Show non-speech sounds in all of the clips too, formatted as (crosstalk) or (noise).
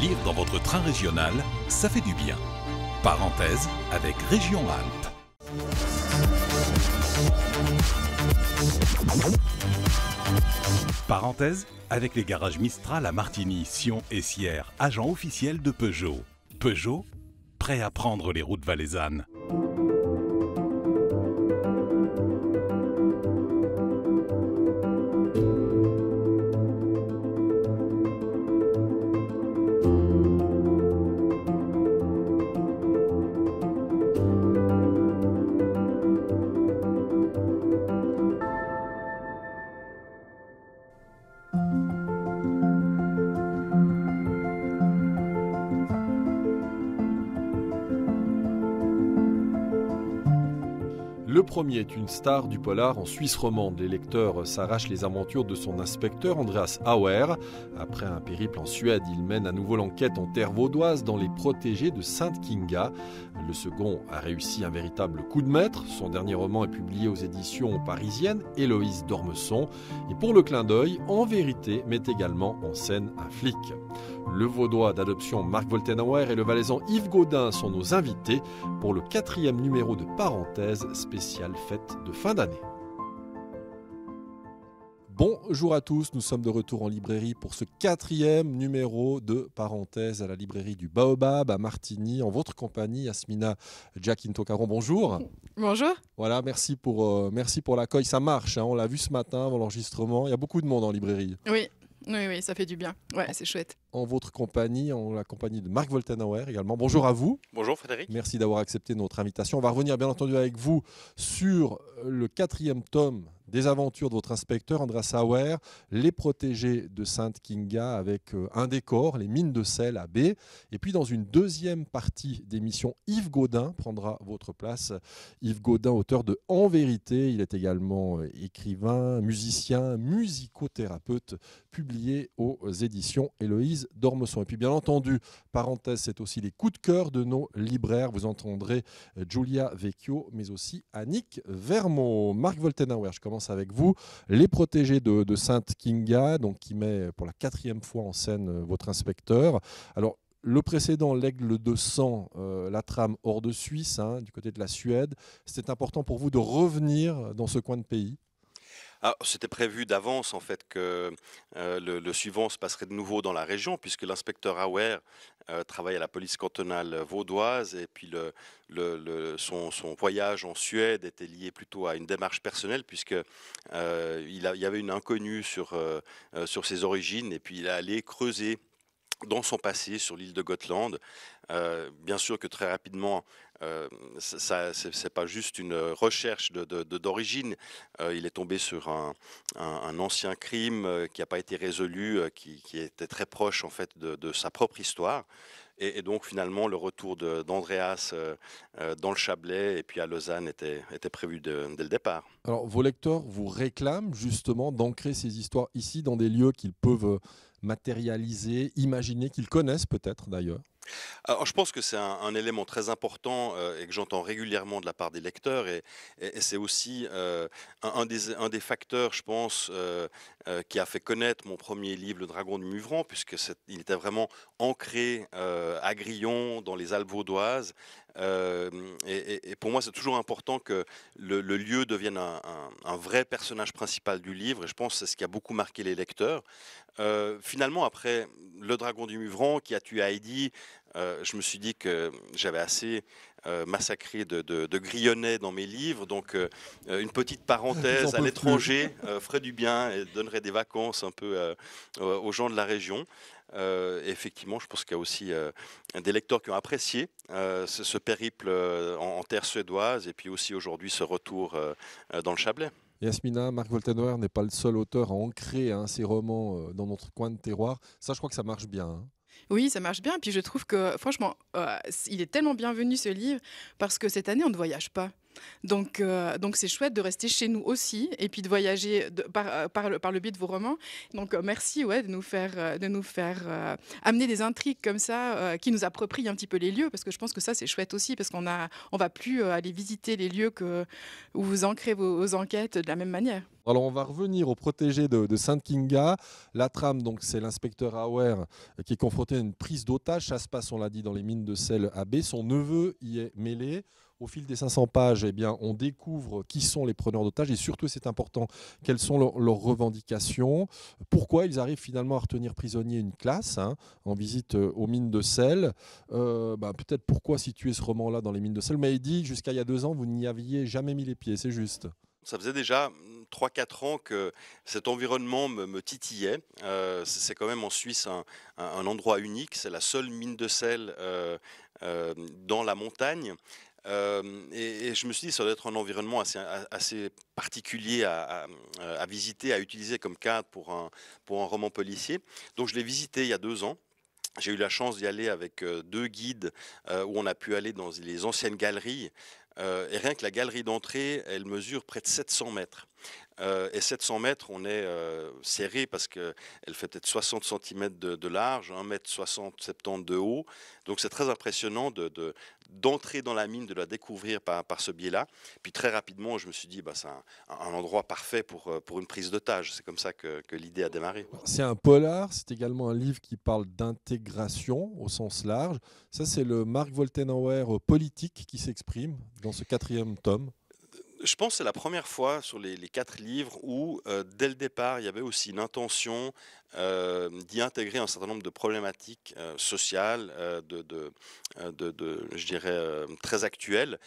Lire dans votre train régional, ça fait du bien. Parenthèse avec Région Alpes. Parenthèse avec les garages Mistral à Martigny, Sion et Sierre, agent officiel de Peugeot. Peugeot, prêt à prendre les routes valaisannes. Le premier est une star du polar en Suisse romande. Les lecteurs s'arrachent les aventures de son inspecteur Andreas Auer. Après un périple en Suède, il mène à nouveau l'enquête en terre vaudoise dans les protégés de Sainte Kinga. Le second a réussi un véritable coup de maître. Son dernier roman est publié aux éditions parisiennes Héloïse d'Ormesson. Et pour le clin d'œil, En vérité met également en scène un flic. Le vaudois d'adoption Marc Voltenauer et le valaisan Yves Gaudin sont nos invités pour le quatrième numéro de parenthèse spécial fête de fin d'année. Bonjour à tous, nous sommes de retour en librairie pour ce quatrième numéro de parenthèse à la librairie du Baobab à Martigny, en votre compagnie, Asmina Caron. Bonjour. Bonjour. Voilà, merci pour, euh, merci pour l'accueil. Ça marche, hein, on l'a vu ce matin avant l'enregistrement. Il y a beaucoup de monde en librairie. Oui, oui, oui, ça fait du bien. Ouais, c'est chouette. En votre compagnie, en la compagnie de Marc Voltenauer également. Bonjour à vous. Bonjour Frédéric. Merci d'avoir accepté notre invitation. On va revenir bien entendu avec vous sur le quatrième tome des aventures de votre inspecteur Andras Sauer, les protégés de Sainte Kinga avec euh, un décor, les mines de sel à B. Et puis dans une deuxième partie d'émission, Yves Gaudin prendra votre place. Yves Gaudin, auteur de En vérité, il est également euh, écrivain, musicien, musicothérapeute, publié aux éditions Héloïse Dormesson. Et puis bien entendu, parenthèse, c'est aussi les coups de cœur de nos libraires. Vous entendrez Julia euh, Vecchio, mais aussi Annick Vermont. Marc Voltenauer, je commence avec vous. Les protégés de, Sainte Kinga, donc qui met pour la quatrième fois en scène euh, votre inspecteur. Alors, le précédent, l'aigle de sang, euh, la trame hors de Suisse, hein, du côté de la Suède, c'était important pour vous de revenir dans ce coin de pays ah, c'était prévu d'avance en fait que euh, le, suivant se passerait de nouveau dans la région puisque l'inspecteur Auer euh, travaille à la police cantonale vaudoise et puis le, le, son, voyage en Suède était lié plutôt à une démarche personnelle puisque euh, il, y avait une inconnue sur, sur ses origines et puis il est allé creuser dans son passé sur l'île de Gotland. bien sûr que très rapidement, euh, c'est pas juste une recherche d'origine. De, euh, il est tombé sur un, ancien crime euh, qui n'a pas été résolu, euh, qui, était très proche en fait de sa propre histoire. Et, donc finalement, le retour d'Andreas dans le Chablais et puis à Lausanne était, prévu dès le départ. Alors vos lecteurs vous réclament justement d'ancrer ces histoires ici dans des lieux qu'ils peuvent matérialiser, imaginer, qu'ils connaissent peut-être d'ailleurs je pense que c'est un, élément très important euh, et que j'entends régulièrement de la part des lecteurs. Et, c'est aussi euh, un, des, facteurs, je pense, euh, qui a fait connaître mon premier livre, Le Dragon du Muvran, puisqu'il était vraiment ancré à Grillon, dans les Alpes vaudoises. Euh, et, pour moi, c'est toujours important que le, lieu devienne un, vrai personnage principal du livre. Et je pense que c'est ce qui a beaucoup marqué les lecteurs. Euh, finalement, après Le Dragon du Muvran qui a tué Heidi, euh, je me suis dit que j'avais assez euh, massacré de, de, dans mes livres. Donc, euh, euh, une petite (laughs) parenthèse à l'étranger ferait du bien et donnerait des vacances un peu aux gens de la région. effectivement, je pense qu'il y a aussi des lecteurs qui ont apprécié ce, périple en, terre suédoise et puis aussi aujourd'hui ce retour dans le Chablais. Yasmina, Marc Voltenoir n'est pas le seul auteur à ancrer hein, ses romans dans notre coin de terroir. Ça, je crois que ça marche bien. Hein. Oui, ça marche bien. Puis je trouve que, franchement, euh, il est tellement bienvenu ce livre parce que cette année, on ne voyage pas. Donc, euh, donc c'est chouette de rester chez nous aussi et puis de voyager euh, par, le, biais de vos romans. Donc euh, merci ouais, de nous faire, de nous faire amener des intrigues comme ça qui nous approprient un petit peu les lieux parce que je pense que ça c'est chouette aussi parce qu'on a va plus aller visiter les lieux que, où vous ancrez vos, enquêtes de la même manière. Alors on va revenir au protégé de, de Sainte Kinga. La trame, donc c'est l'inspecteur Auer qui est confronté à une prise d'otage. chasse se passe, on l'a dit, dans les mines de sel à B. Son neveu y est mêlé. Au fil des 500 pages, eh bien, on découvre qui sont les preneurs d'otages et surtout, c'est important, quelles sont leurs, revendications, pourquoi ils arrivent finalement à retenir prisonnier une classe hein, en visite euh, aux mines de sel. Euh, bah, peut-être pourquoi situer ce roman-là dans les mines de sel. Mais il jusqu'à il y a deux ans, vous n'y aviez jamais mis les pieds, c'est juste ça faisait déjà 3-4 mm, ans que cet environnement me, titillait. Euh, c'est quand même en Suisse un, endroit unique, c'est la seule mine de sel dans la montagne. Euh, et, je me suis dit, ça doit être un environnement assez, assez particulier à, visiter, à utiliser comme cadre pour un, pour un roman policier. Donc je l'ai visité il y a deux ans. J'ai eu la chance d'y aller avec euh, deux guides euh, où on a pu aller dans les anciennes galeries. et rien que la galerie d'entrée, elle mesure près de 700 mètres. et 700 mètres, on est serré parce qu'elle fait peut-être 60 cm de, large, 1 mètre 60, 70 de haut. Donc c'est très impressionnant de, de, d'entrer dans la mine, de la découvrir par, ce biais-là. Puis très rapidement, je me suis dit, bah, c'est un, endroit parfait pour, euh, pour une prise d'otage. C'est comme ça que, l'idée a démarré. C'est un polar, c'est également un livre qui parle d'intégration au sens large. Ça, c'est le Marc Voltenauer euh, politique qui s'exprime dans ce quatrième tome. Je pense que c'est la première fois sur les, quatre livres où, euh, dès le départ, il y avait aussi une intention euh, d'y intégrer un certain nombre de problématiques euh, sociales, euh, de, de, je dirais, très actuelles.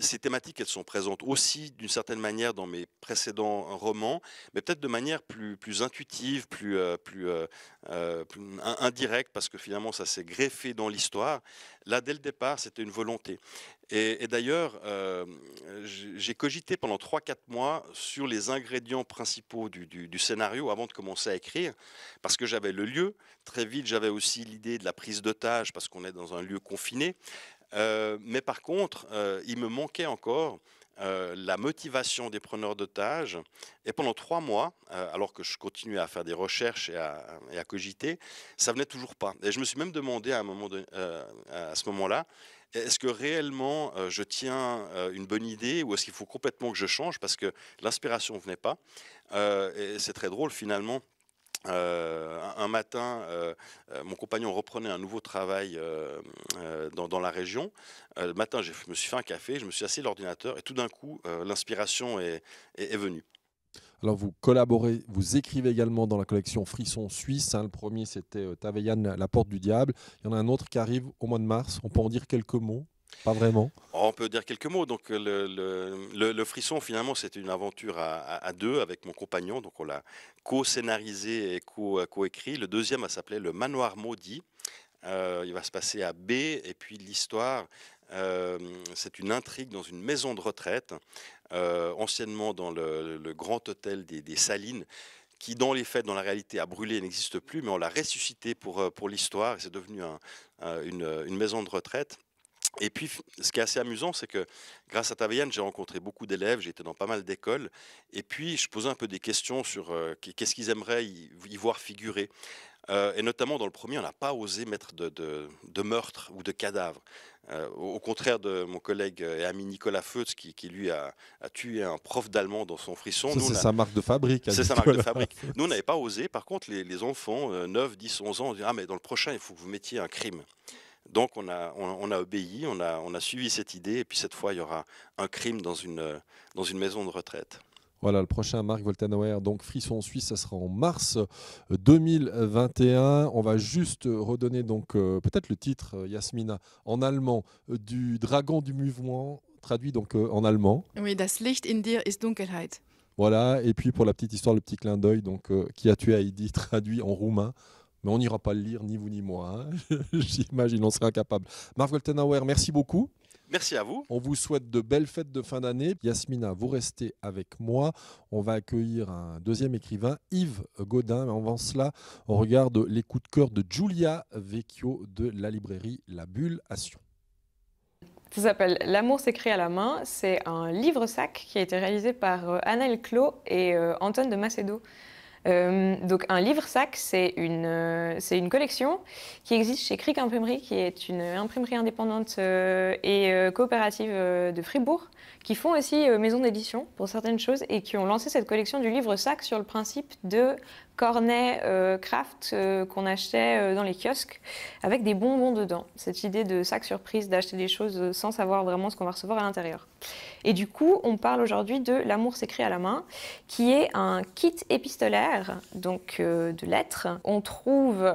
ces thématiques, elles sont présentes aussi d'une certaine manière dans mes précédents romans, mais peut-être de manière plus, plus intuitive, plus, plus, indirecte, parce que finalement, ça s'est greffé dans l'histoire. Là, dès le départ, c'était une volonté. Et, d'ailleurs, j'ai cogité pendant 3-4 mois sur les ingrédients principaux du, du, scénario avant de commencer à écrire, parce que j'avais le lieu. Très vite, j'avais aussi l'idée de la prise d'otage, parce qu'on est dans un lieu confiné. Euh, mais par contre, euh, il me manquait encore euh, la motivation des preneurs d'otages. Et pendant trois mois, alors que je continuais à faire des recherches et à, cogiter, ça venait toujours pas. Et je me suis même demandé à, un moment à ce moment-là, est-ce que réellement je tiens une bonne idée ou est-ce qu'il faut complètement que je change parce que l'inspiration ne venait pas. et c'est très drôle finalement euh, un matin, euh, euh, mon compagnon reprenait un nouveau travail dans, la région. le matin, je me suis fait un café, je me suis assis à l'ordinateur et tout d'un coup, l'inspiration est, venue. Alors vous collaborez, vous écrivez également dans la collection Frisson Suisse. Hein. le premier, c'était Taveyan, La Porte du Diable. Il y en a un autre qui arrive au mois de mars. On peut en dire quelques mots pas vraiment. On peut dire quelques mots. Donc, le, frisson, finalement, c'était une aventure à, deux avec mon compagnon. Donc, on l'a co-scénarisé et co-écrit. le deuxième va s'appeler Le Manoir Maudit. Euh, il va se passer à B. Et puis, l'histoire, euh, c'est une intrigue dans une maison de retraite, euh, anciennement dans le, grand hôtel des, Salines qui dans les faits, dans la réalité, a brûlé et n'existe plus, mais on l'a ressuscité pour, pour l'histoire. C'est devenu une, maison de retraite. Et puis, ce qui est assez amusant, c'est que grâce à Taveyan, j'ai rencontré beaucoup d'élèves, j'ai été dans pas mal d'écoles, et puis je posais un peu des questions sur euh, qu'est-ce qu'ils aimeraient y, voir figurer. Euh, et notamment dans le premier, on n'a pas osé mettre de, meurtre ou de cadavre. Euh, au contraire de mon collègue et ami Nicolas Feutz, qui, lui a, tué un prof d'allemand dans son frisson. Hein, c'est sa marque de fabrique. C'est sa marque de fabrique. Nous, on n'avait pas osé. Par contre, les, enfants, 9, 10, 11 ans, on dit Ah, mais dans le prochain, il faut que vous mettiez un crime. Donc on a, on, a obéi, on a, on a, suivi cette idée, et puis cette fois, il y aura un crime dans une, dans une maison de retraite. Voilà, le prochain Marc Voltenauer, donc Frisson Suisse, ça sera en mars 2021. Euh, on va juste redonner donc euh, peut-être le titre, euh, Yasmina, en allemand, du Dragon du Mouvement, traduit donc en allemand. Oui, das Licht in dir ist Dunkelheit. Voilà, et puis pour la petite histoire, le petit clin d'œil, donc qui a tué Heidi, traduit en roumain mais on n'ira pas le lire, ni vous ni moi. Hein. (laughs) J'imagine, on sera incapable. Marc Goltenauer, merci beaucoup. Merci à vous. On vous souhaite de belles fêtes de fin d'année. Yasmina, vous restez avec moi. On va accueillir un deuxième écrivain, Yves Godin. Mais avant cela, on regarde les coups de cœur de Julia Vecchio de la librairie La Bulle à Sion. Ça s'appelle L'amour s'écrit à la main. C'est un livre-sac qui a été réalisé par euh, Annel Clos et euh, Antoine de Macedo. Euh, donc un livre-sac, c'est une, euh, une collection qui existe chez Cric Imprimerie, qui est une imprimerie indépendante euh, et coopérative de Fribourg, qui font aussi euh, maison d'édition pour certaines choses et qui ont lancé cette collection du livre sac sur le principe de cornet craft euh, euh, qu'on achetait dans les kiosques avec des bonbons dedans. Cette idée de sac surprise, d'acheter des choses sans savoir vraiment ce qu'on va recevoir à l'intérieur. Et du coup, on parle aujourd'hui de L'amour s'écrit à la main, qui est un kit épistolaire, donc de lettres. On trouve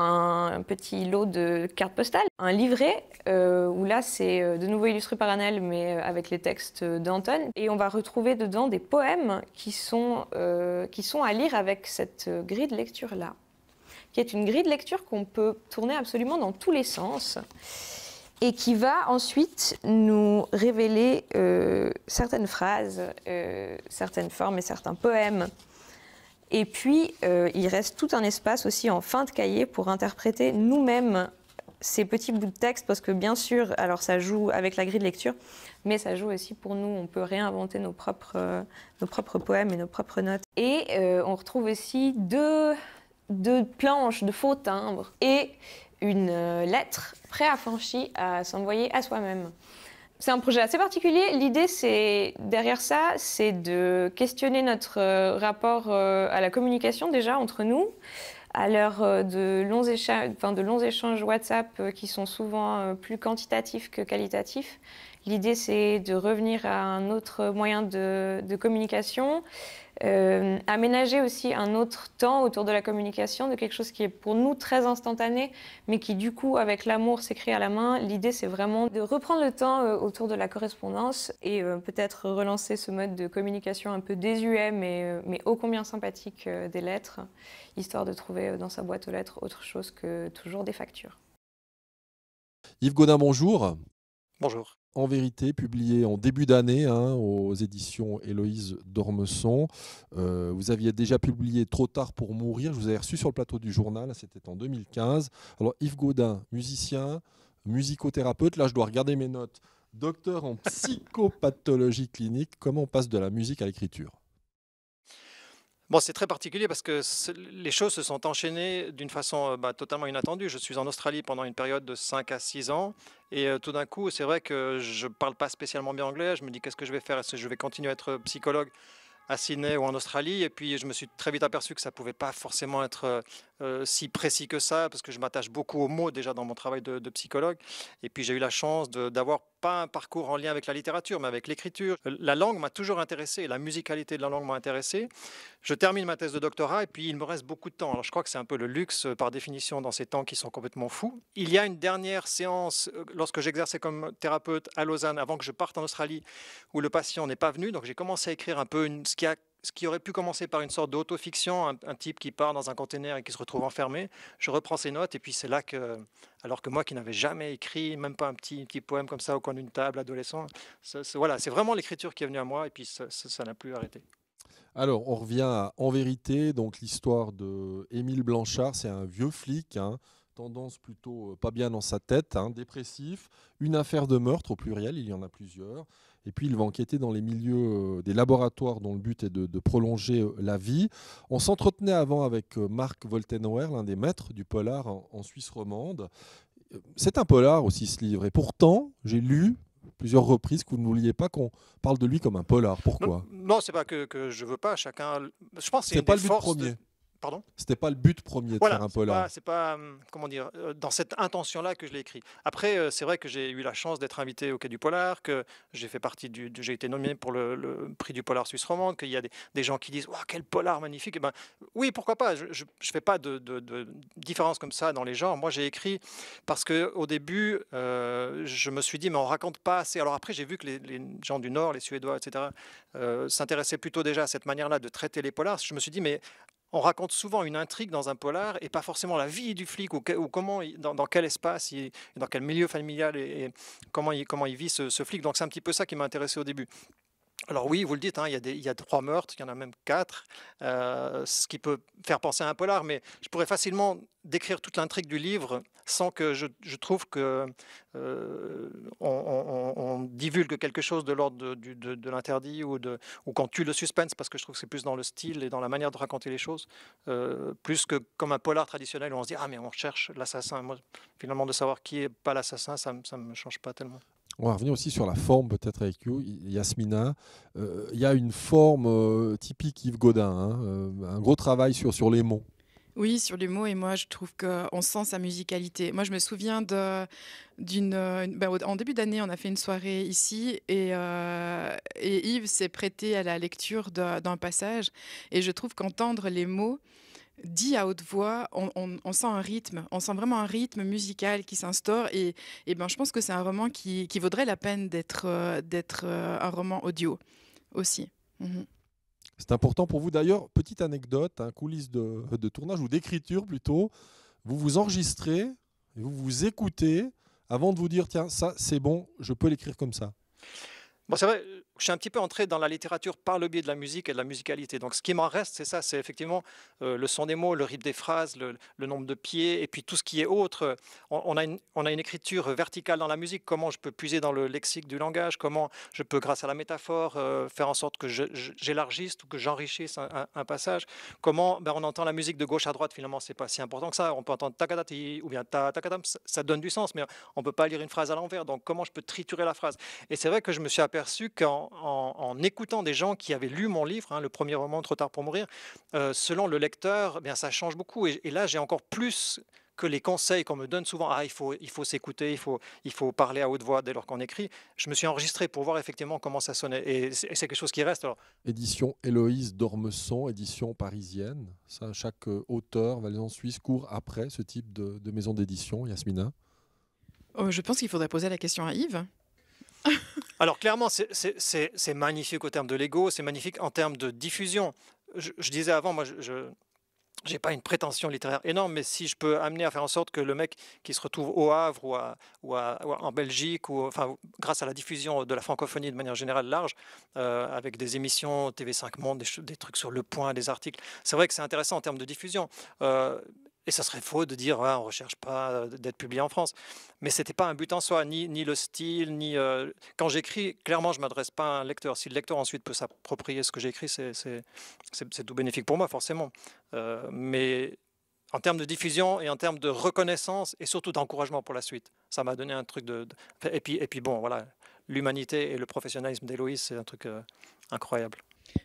un petit lot de cartes postales, un livret, euh, où là c'est euh, de nouveau illustré par Anel mais euh, avec les textes d'Anton. Et on va retrouver dedans des poèmes qui sont, qui sont à lire avec cette grille de lecture-là, qui est une grille de lecture qu'on peut tourner absolument dans tous les sens et qui va ensuite nous révéler certaines phrases, certaines formes et certains poèmes et puis, euh, il reste tout un espace aussi en fin de cahier pour interpréter nous-mêmes ces petits bouts de texte, parce que bien sûr, alors ça joue avec la grille de lecture, mais ça joue aussi pour nous. On peut réinventer nos propres, euh, nos propres poèmes et nos propres notes. Et euh, on retrouve aussi deux, deux, planches de faux timbres et une lettre préaffranchie à s'envoyer à soi-même c'est un projet assez particulier. L'idée, c'est derrière ça, c'est de questionner notre euh, rapport euh, à la communication déjà entre nous, à l'heure euh, de longs échanges, WhatsApp qui sont souvent plus quantitatifs que qualitatifs. L'idée, c'est de revenir à un autre moyen de communication, euh, aménager aussi un autre temps autour de la communication, de quelque chose qui est pour nous très instantané, mais qui du coup, avec l'amour, s'écrit à la main. L'idée, c'est vraiment de reprendre le temps euh, autour de la correspondance et euh, peut-être relancer ce mode de communication un peu désuet, mais, mais ô combien sympathique des lettres, histoire de trouver dans sa boîte aux lettres autre chose que toujours des factures. Yves Godin, bonjour. Bonjour. En vérité, publié en début d'année hein, aux éditions Héloïse Dormesson. Euh, vous aviez déjà publié Trop tard pour mourir. Je vous avais reçu sur le plateau du journal, c'était en 2015. Alors, Yves Gaudin, musicien, musicothérapeute, là je dois regarder mes notes, docteur en psychopathologie clinique. Comment on passe de la musique à l'écriture c'est très particulier parce que les choses se sont enchaînées d'une façon euh, bah, totalement inattendue. Je suis en Australie pendant une période de 5 à 6 ans et euh, tout d'un coup, c'est vrai que je ne parle pas spécialement bien anglais. Je me dis qu'est-ce que je vais faire Est-ce que je vais continuer à être euh, psychologue à Sydney ou en Australie. Et puis, je me suis très vite aperçu que ça ne pouvait pas forcément être si précis que ça, parce que je m'attache beaucoup aux mots déjà dans mon travail de psychologue. Et puis, j'ai eu la chance d'avoir pas un parcours en lien avec la littérature, mais avec l'écriture. Euh, la langue m'a toujours intéressé, la musicalité de la langue m'a intéressé. Je termine ma thèse de doctorat et puis il me reste beaucoup de temps. Alors je crois que c'est un peu le luxe euh, par définition dans ces temps qui sont complètement fous. Il y a une dernière séance euh, lorsque j'exerçais comme thérapeute à Lausanne avant que je parte en Australie où le patient n'est pas venu. Donc j'ai commencé à écrire un peu une, ce qui a ce qui aurait pu commencer par une sorte d'autofiction, un, un, type qui part dans un conteneur et qui se retrouve enfermé, je reprends ses notes et puis c'est là que, alors que moi qui n'avais jamais écrit, même pas un petit, petit poème comme ça au coin d'une table, adolescent, voilà, c'est vraiment l'écriture qui est venue à moi et puis ça n'a plus arrêté. Alors, on revient En vérité, donc l'histoire de Émile Blanchard, c'est un vieux flic, hein, tendance plutôt euh, pas bien dans sa tête, hein, dépressif, une affaire de meurtre au pluriel, il y en a plusieurs, et puis, il va enquêter dans les milieux euh, des laboratoires dont le but est de, prolonger euh, la vie. On s'entretenait avant avec euh, Marc Voltenauer, l'un des maîtres du polar en, Suisse romande. C'est un polar aussi ce livre. Et pourtant, j'ai lu plusieurs reprises que vous ne vouliez pas qu'on parle de lui comme un polar. Pourquoi Non, c'est pas que, je je veux pas. Chacun. Je pense que c'est pas le premier. Pardon C'était pas le but premier de faire un polar. C'est pas, pas, hum, comment dire, euh, dans cette intention-là que je l'ai écrit. Après, euh, c'est vrai que j'ai eu la chance d'être invité au Quai du Polar, que j'ai fait partie du, j'ai été nommé pour le, prix du Polar Suisse romande, qu'il y a des, gens qui disent quel Polar magnifique. Eh ben oui, pourquoi pas. Je, ne fais pas de, de, différence comme ça dans les genres. Moi, j'ai écrit parce que au début, euh, je me suis dit mais on raconte pas assez. Alors après, j'ai vu que les, gens du Nord, les Suédois, etc., s'intéressaient plutôt déjà à cette manière-là de traiter les polars. Je me suis dit mais on raconte souvent une intrigue dans un polar et pas forcément la vie du flic ou, comment, dans, quel espace, il, dans quel milieu familial et, comment, il, comment il vit ce flic. Donc c'est un petit peu ça qui m'a intéressé au début. Alors oui, vous le dites, hein, il, y a trois meurtres, il y en a même quatre, euh, ce qui peut faire penser à un polar, mais je pourrais facilement décrire toute l'intrigue du livre sans que je, trouve que euh, on, divulgue quelque chose de l'ordre de, l'interdit ou, ou qu'on tue le suspense, parce que je trouve que c'est plus dans le style et dans la manière de raconter les choses, euh, plus que comme un polar traditionnel où on se dit ah mais on cherche l'assassin. finalement, de savoir qui est pas l'assassin, ça, ne me change pas tellement. On va revenir aussi sur la forme peut-être avec you, Yasmina. Euh, il y a une forme euh, typique Yves Godin, hein, euh, un gros travail sur, sur les mots. Oui, sur les mots. Et moi, je trouve qu'on sent sa musicalité. Moi, je me souviens d'une. Ben, en début d'année, on a fait une soirée ici et, et Yves s'est prêté à la lecture d'un passage. Et je trouve qu'entendre les mots dit à haute voix, on, sent un rythme, on sent vraiment un rythme musical qui s'instaure et, ben, je pense que c'est un roman qui, vaudrait la peine d'être euh, euh, un roman audio aussi. Mhm. C'est important pour vous d'ailleurs, petite anecdote, un hein, coulisses de, tournage ou d'écriture plutôt, vous vous enregistrez, vous vous écoutez avant de vous dire tiens ça c'est bon, je peux l'écrire comme ça. Bon, c'est vrai, je suis un petit peu entré dans la littérature par le biais de la musique et de la musicalité. Donc ce qui m'en reste, c'est ça, c'est effectivement euh, le son des mots, le rythme des phrases, le, nombre de pieds, et puis tout ce qui est autre. On, a une, on, a une, écriture verticale dans la musique, comment je peux puiser dans le lexique du langage, comment je peux, grâce à la métaphore, euh, faire en sorte que j'élargisse ou que j'enrichisse un, passage. Comment ben, on entend la musique de gauche à droite, finalement, c'est pas si important que ça. On peut entendre takadati ou bien ta ça donne du sens, mais on peut pas lire une phrase à l'envers. Donc comment je peux triturer la phrase Et c'est vrai que je me suis aperçu qu'en en, écoutant des gens qui avaient lu mon livre, hein, le premier roman Trop tard pour mourir, euh, selon le lecteur, eh bien ça change beaucoup. Et, là, j'ai encore plus que les conseils qu'on me donne souvent, ah, il faut, il faut s'écouter, il faut, il faut parler à haute voix dès lors qu'on écrit, je me suis enregistré pour voir effectivement comment ça sonnait. Et c'est quelque chose qui reste. Alors. Édition Héloïse Dormesson, édition parisienne. Ça, chaque euh, auteur en suisse court après ce type de, maison d'édition, Yasmina euh, Je pense qu'il faudrait poser la question à Yves. Alors clairement, c'est magnifique au terme de l'ego, c'est magnifique en termes de diffusion. Je, disais avant, moi, je n'ai pas une prétention littéraire énorme, mais si je peux amener à faire en sorte que le mec qui se retrouve au Havre ou, en Belgique, ou enfin, grâce à la diffusion de la francophonie de manière générale large, euh, avec des émissions TV5 Monde, des, trucs sur le point, des articles, c'est vrai que c'est intéressant en termes de diffusion. Euh, et ça serait faux de dire on ne recherche pas euh, d'être publié en France. Mais ce n'était pas un but en soi, ni, le style, ni. Euh, quand j'écris, clairement, je ne m'adresse pas à un lecteur. Si le lecteur ensuite peut s'approprier ce que j'écris, c'est tout bénéfique pour moi, forcément. Euh, mais en termes de diffusion et en termes de reconnaissance et surtout d'encouragement pour la suite, ça m'a donné un truc de. Et, puis, et puis bon, voilà, l'humanité et le professionnalisme d'Héloïse, c'est un truc incroyable.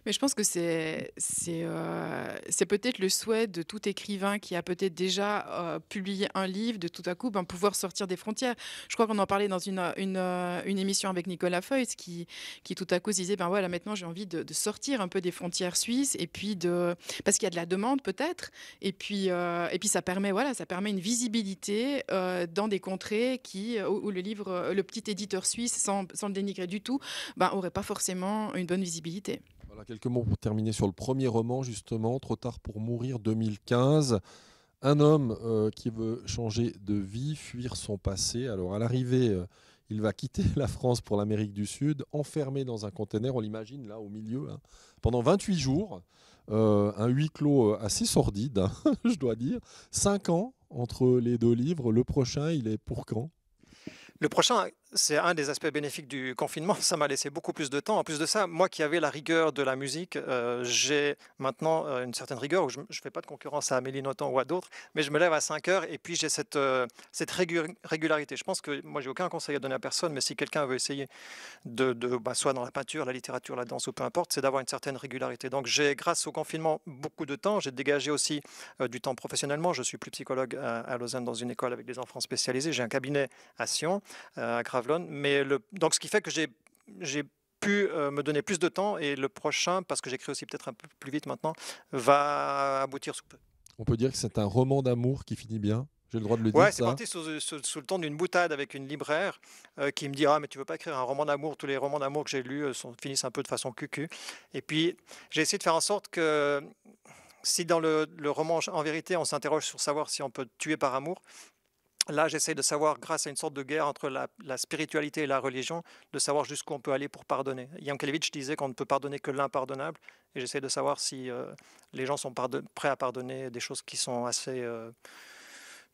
Mais je pense que euh, c'est peut-être le souhait de tout écrivain qui a peut-être déjà euh, publié un livre, de tout à coup ben, pouvoir sortir des frontières. Je crois qu'on en parlait dans une, une, euh, émission avec Nicolas Feuys qui, qui tout à coup se disait, ben voilà, maintenant j'ai envie de, sortir un peu des frontières suisses, et puis de... parce qu'il y a de la demande peut-être, et, puis et puis ça permet, voilà, ça permet une visibilité dans des contrées qui, où, le livre, le petit éditeur suisse, sans, sans le dénigrer du tout, ben, aurait pas forcément une bonne visibilité quelques mots pour terminer sur le premier roman, justement, Trop tard pour mourir 2015. Un homme euh, qui veut changer de vie, fuir son passé. Alors à l'arrivée, euh, il va quitter la France pour l'Amérique du Sud, enfermé dans un container, on l'imagine là au milieu, hein, pendant 28 jours. Euh, un huis clos assez sordide, hein, (laughs) je dois dire. Cinq ans entre les deux livres. Le prochain, il est pour quand Le prochain c'est un des aspects bénéfiques du confinement. (laughs) Ça m'a laissé beaucoup plus de temps. En plus de ça, moi qui avais la rigueur de la musique, euh, j'ai maintenant euh, une certaine rigueur. Où je ne fais pas de concurrence à Amélie Nothomb ou à d'autres, mais je me lève à 5 heures et puis j'ai cette, euh, cette régularité. Je pense que moi, j'ai aucun conseil à donner à personne, mais si quelqu'un veut essayer, de, de bah, soit dans la peinture, la littérature, la danse ou peu importe, c'est d'avoir une certaine régularité. Donc j'ai, grâce au confinement, beaucoup de temps. J'ai dégagé aussi du temps professionnellement. Je suis plus psychologue à, à, Lausanne dans une école avec des enfants spécialisés. J'ai un cabinet à Sion, à mais le, donc, ce qui fait que j'ai, pu euh, me donner plus de temps et le prochain, parce que j'écris aussi peut-être un peu plus vite maintenant, va aboutir sous peu. On peut dire que c'est un roman d'amour qui finit bien j'ai le droit de le ouais, c'est parti sous, le temps d'une boutade avec une libraire euh, qui me dit Ah, mais tu veux pas écrire un roman d'amour Tous les romans d'amour que j'ai lus euh, sont, finissent un peu de façon cucu. Et puis, j'ai essayé de faire en sorte que si dans le, le roman, en vérité, on s'interroge sur savoir si on peut tuer par amour, là, j'essaie de savoir, grâce à une sorte de guerre entre la, spiritualité et la religion, de savoir jusqu'où on peut aller pour pardonner. Yankelevitch disait qu'on ne peut pardonner que l'impardonnable, et j'essaie de savoir si euh, les gens sont prêts à pardonner des choses qui sont assez euh,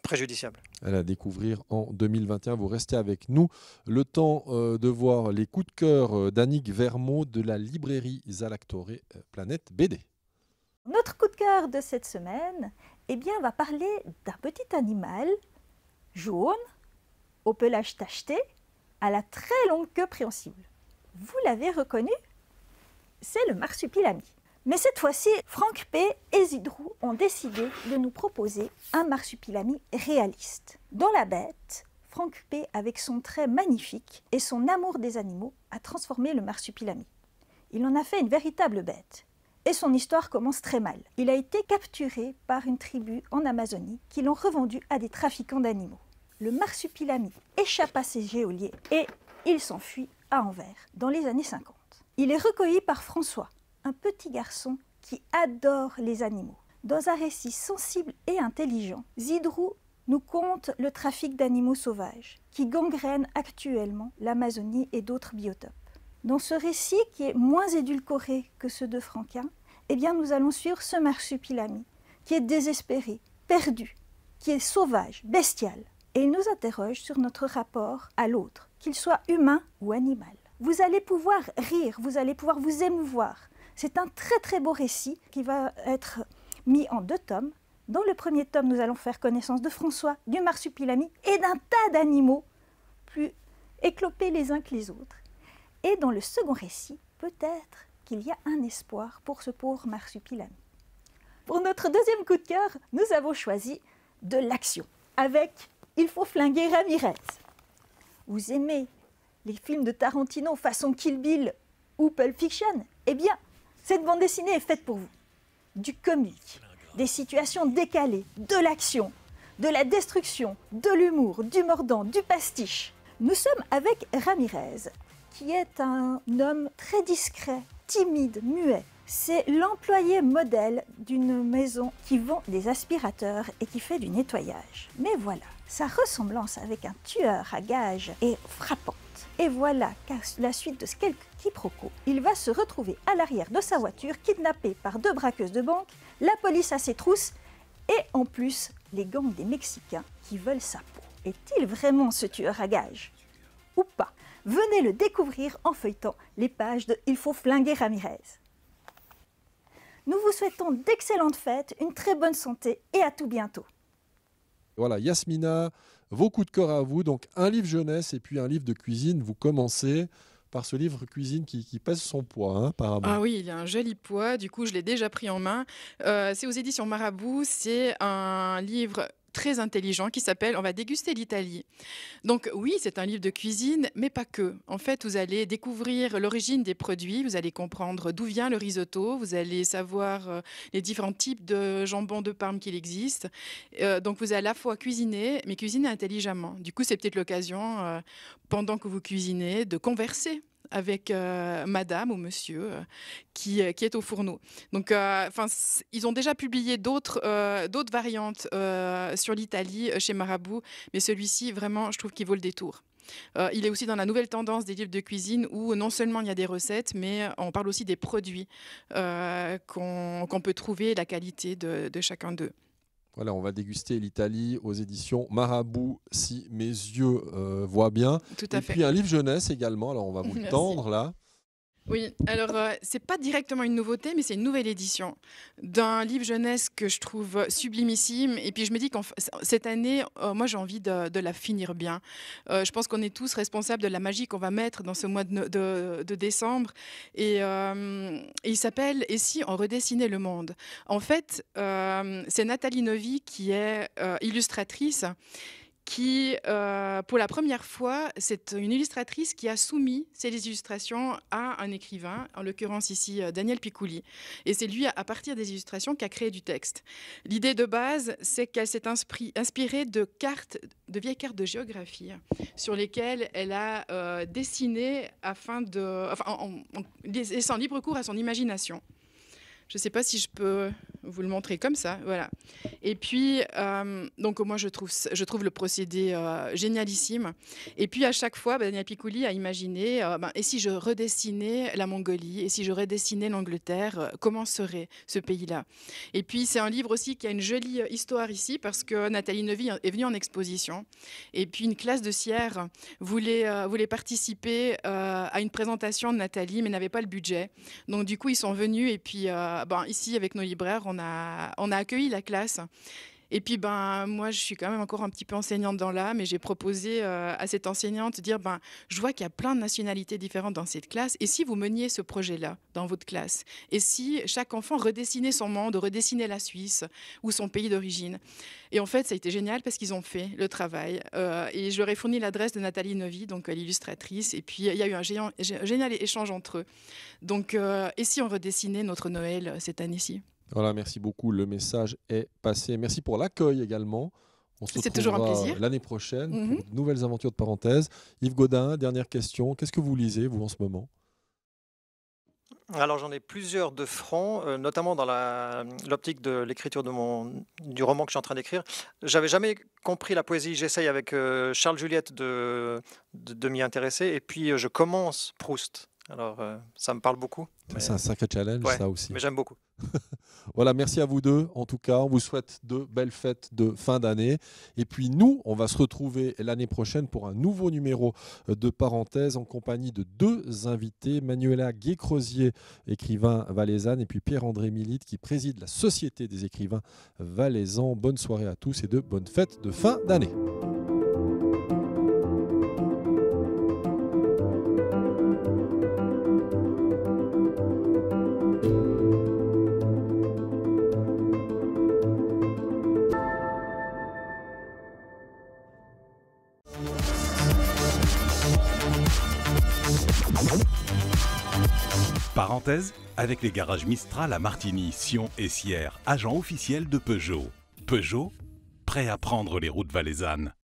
préjudiciables. À a découvrir en 2021. Vous restez avec nous. Le temps euh, de voir les coups de cœur d'Annick Vermot de la librairie Zalactore Planète BD. Notre coup de cœur de cette semaine eh bien, va parler d'un petit animal jaune, au pelage tacheté, à la très longue queue préhensible. Vous l'avez reconnu C'est le marsupilami. Mais cette fois-ci, Franck P. et Zidrou ont décidé de nous proposer un marsupilami réaliste. Dans la bête, Franck P., avec son trait magnifique et son amour des animaux, a transformé le marsupilami. Il en a fait une véritable bête et son histoire commence très mal. Il a été capturé par une tribu en Amazonie qui l'ont revendu à des trafiquants d'animaux. Le marsupilami échappe à ses géoliers et il s'enfuit à Anvers dans les années 50. Il est recueilli par François, un petit garçon qui adore les animaux. Dans un récit sensible et intelligent, Zidrou nous compte le trafic d'animaux sauvages qui gangrène actuellement l'Amazonie et d'autres biotopes. Dans ce récit, qui est moins édulcoré que ceux de Franquin, eh bien nous allons suivre ce marsupilami qui est désespéré, perdu, qui est sauvage, bestial. Et il nous interroge sur notre rapport à l'autre, qu'il soit humain ou animal. Vous allez pouvoir rire, vous allez pouvoir vous émouvoir. C'est un très très beau récit qui va être mis en deux tomes. Dans le premier tome, nous allons faire connaissance de François, du marsupilami et d'un tas d'animaux plus éclopés les uns que les autres. Et dans le second récit, peut-être il y a un espoir pour ce pauvre marsupilami. Pour notre deuxième coup de cœur, nous avons choisi de l'action avec Il faut flinguer Ramirez. Vous aimez les films de Tarantino façon Kill Bill ou Pulp Fiction Eh bien, cette bande dessinée est faite pour vous. Du comique, des situations décalées, de l'action, de la destruction, de l'humour, du mordant, du pastiche. Nous sommes avec Ramirez, qui est un homme très discret, timide, muet. C'est l'employé modèle d'une maison qui vend des aspirateurs et qui fait du nettoyage. Mais voilà, sa ressemblance avec un tueur à gages est frappante. Et voilà qu'à la suite de ce quelques quiproquos, il va se retrouver à l'arrière de sa voiture, kidnappé par deux braqueuses de banque, la police à ses trousses et en plus les gangs des Mexicains qui veulent sa peau. Est-il vraiment ce tueur à gages Ou pas Venez le découvrir en feuilletant les pages de Il faut flinguer Ramirez. Nous vous souhaitons d'excellentes fêtes, une très bonne santé et à tout bientôt. Voilà, Yasmina, vos coups de cœur à vous. Donc un livre jeunesse et puis un livre de cuisine. Vous commencez par ce livre cuisine qui, pèse son poids, hein, apparemment. Ah oui, il a un joli poids, du coup je l'ai déjà pris en main. Euh, c'est aux éditions Marabout, c'est un livre très intelligent qui s'appelle On va déguster l'Italie. Donc oui, c'est un livre de cuisine, mais pas que. En fait, vous allez découvrir l'origine des produits, vous allez comprendre d'où vient le risotto, vous allez savoir euh, les différents types de jambon de Parme qu'il existe. Euh, donc vous allez à la fois cuisiner, mais cuisiner intelligemment. Du coup, c'est peut-être l'occasion, euh, pendant que vous cuisinez, de converser avec euh, madame ou monsieur euh, qui, euh, qui, est au fourneau. Donc, enfin, ils ont déjà publié d'autres d'autres variantes sur l'Italie chez Marabout, mais celui-ci, vraiment, je trouve qu'il vaut le détour. il est aussi dans la nouvelle tendance des livres de cuisine où non seulement il y a des recettes, mais on parle aussi des produits qu'on peut trouver, la qualité de chacun d'eux. Voilà, on va déguster l'Italie aux éditions Marabout, si mes yeux euh, voient bien. Et puis un livre jeunesse également, alors on va vous (laughs) tendre là. Oui, alors ce euh, c'est pas directement une nouveauté, mais c'est une nouvelle édition d'un livre jeunesse que je trouve sublimissime. Et puis je me dis qu'en cette année, euh, moi j'ai envie de, la finir bien. Euh, je pense qu'on est tous responsables de la magie qu'on va mettre dans ce mois de, décembre. Et, et il s'appelle Et si on redessinait le monde En fait, c'est Nathalie Novi qui est illustratrice qui, euh, pour la première fois, c'est une illustratrice qui a soumis ses illustrations à un écrivain, en l'occurrence ici euh, Daniel Picouli. Et c'est lui, à partir des illustrations, qui a créé du texte. L'idée de base, c'est qu'elle s'est inspirée de cartes, de vieilles cartes de géographie, sur lesquelles elle a euh, dessiné afin de, enfin, en, en, laissant libre cours à son imagination. Je ne sais pas si je peux vous le montrez comme ça, voilà. Et puis, euh, donc moi, je trouve, je trouve le procédé euh, génialissime. Et puis, à chaque fois, Daniel ben, Picouli a imaginé, euh, ben, et si je redessinais la Mongolie, et si je redessinais l'Angleterre, comment serait ce pays-là Et puis, c'est un livre aussi qui a une jolie histoire ici, parce que Nathalie Neuville est venue en exposition. Et puis, une classe de Sierre voulait, voulait participer à une présentation de Nathalie, mais n'avait pas le budget. Donc, du coup, ils sont venus, et puis, ben, ici, avec nos libraires, on a, accueilli la classe. Et puis, ben, moi, je suis quand même encore un petit peu enseignante dans l'âme mais j'ai proposé euh, à cette enseignante de dire ben, je vois qu'il y a plein de nationalités différentes dans cette classe. Et si vous meniez ce projet-là dans votre classe Et si chaque enfant redessinait son monde, redessinait la Suisse ou son pays d'origine Et en fait, ça a été génial parce qu'ils ont fait le travail. Euh, et je leur ai fourni l'adresse de Nathalie Novi, donc euh, l'illustratrice. Et puis, il y a eu un, génial échange entre eux. Donc, et si on redessinait notre Noël cette année-ci voilà, merci beaucoup. Le message est passé. Merci pour l'accueil également. On se retrouve l'année prochaine pour de mhm. nouvelles aventures de parenthèse. Yves Godin, dernière question. Qu'est-ce que vous lisez, vous, en ce moment alors j'en ai plusieurs de front, euh, notamment dans l'optique de l'écriture de mon du roman que je suis en train d'écrire. J'avais jamais compris la poésie. J'essaye avec euh, Charles Juliette de, m'y intéresser, et puis euh, je commence Proust alors, euh, ça me parle beaucoup. C'est un sacré challenge, ça aussi. Mais j'aime beaucoup. (laughs) voilà, merci à vous deux. En tout cas, on vous souhaite de belles fêtes de fin d'année. Et puis, nous, on va se retrouver l'année prochaine pour un nouveau numéro euh, de parenthèse en compagnie de deux invités Manuela Guécrosier, écrivain valaisan, et puis Pierre-André Milite, qui préside la Société des écrivains valaisans. Bonne soirée à tous et de bonnes fêtes de fin d'année. Parenthèse, avec les garages Mistral à Martigny, Sion et Sierre, agent officiel de Peugeot. Peugeot, prêt à prendre les routes valaisannes.